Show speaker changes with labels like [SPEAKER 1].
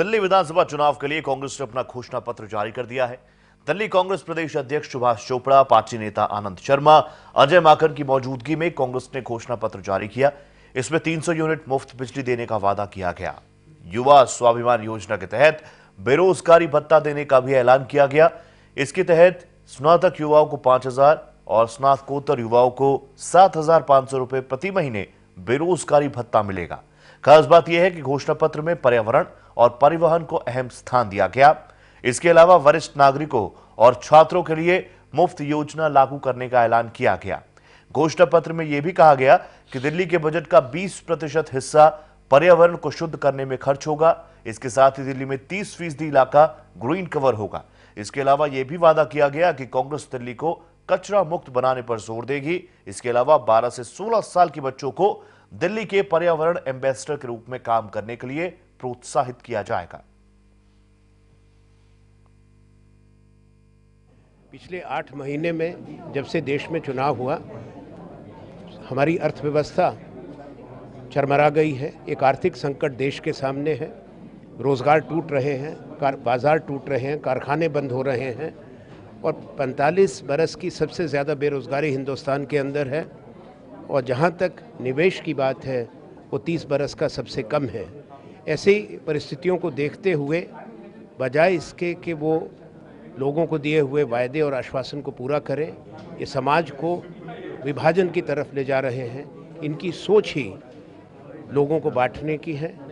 [SPEAKER 1] दिल्ली विधानसभा चुनाव के लिए कांग्रेस ने अपना घोषणा पत्र जारी कर दिया है दिल्ली कांग्रेस प्रदेश अध्यक्ष सुभाष चोपड़ा पार्टी नेता आनंद शर्मा अजय माकन की मौजूदगी में कांग्रेस ने घोषणा पत्र जारी किया इसमें 300 यूनिट मुफ्त बिजली देने का वादा किया गया युवा स्वाभिमान योजना के तहत बेरोजगारी भत्ता देने का भी ऐलान किया गया इसके तहत स्नातक युवाओं को पांच हजार और स्नातकोत्तर युवाओं को सात हजार पांच सौ रुपए प्रति महीने बेरोजगारी भत्ता मिलेगा खास बात यह है कि घोषणा पत्र में पर्यावरण और परिवहन को अहम स्थान दिया गया इसके अलावा वरिष्ठ नागरिकों और छात्रों के लिए मुफ्त योजना लागू करने का ऐलान किया गया घोषणा पत्र में यह भी कहा गया कि दिल्ली के बजट का 20 प्रतिशत हिस्सा पर्यावरण को शुद्ध करने में खर्च होगा इसके साथ ही दिल्ली में 30 फीसदी इलाका ग्रीन कवर होगा इसके अलावा यह भी वादा किया गया कि कांग्रेस दिल्ली को कचरा मुक्त बनाने पर जोर देगी इसके अलावा 12 से 16 साल के बच्चों को दिल्ली के पर्यावरण एम्बेसडर के रूप में काम करने के लिए प्रोत्साहित किया जाएगा
[SPEAKER 2] पिछले आठ महीने में जब से देश में चुनाव हुआ हमारी अर्थव्यवस्था चरमरा गई है एक आर्थिक संकट देश के सामने है रोज़गार टूट रहे हैं कार बाज़ार टूट रहे हैं कारखाने बंद हो रहे हैं और 45 बरस की सबसे ज़्यादा बेरोज़गारी हिंदुस्तान के अंदर है और जहाँ तक निवेश की बात है वो तीस बरस का सबसे कम है ऐसी परिस्थितियों को देखते हुए बजाय इसके कि वो लोगों को दिए हुए वायदे और आश्वासन को पूरा करें ये समाज को विभाजन की तरफ ले जा रहे हैं इनकी सोच ही लोगों को बांटने की है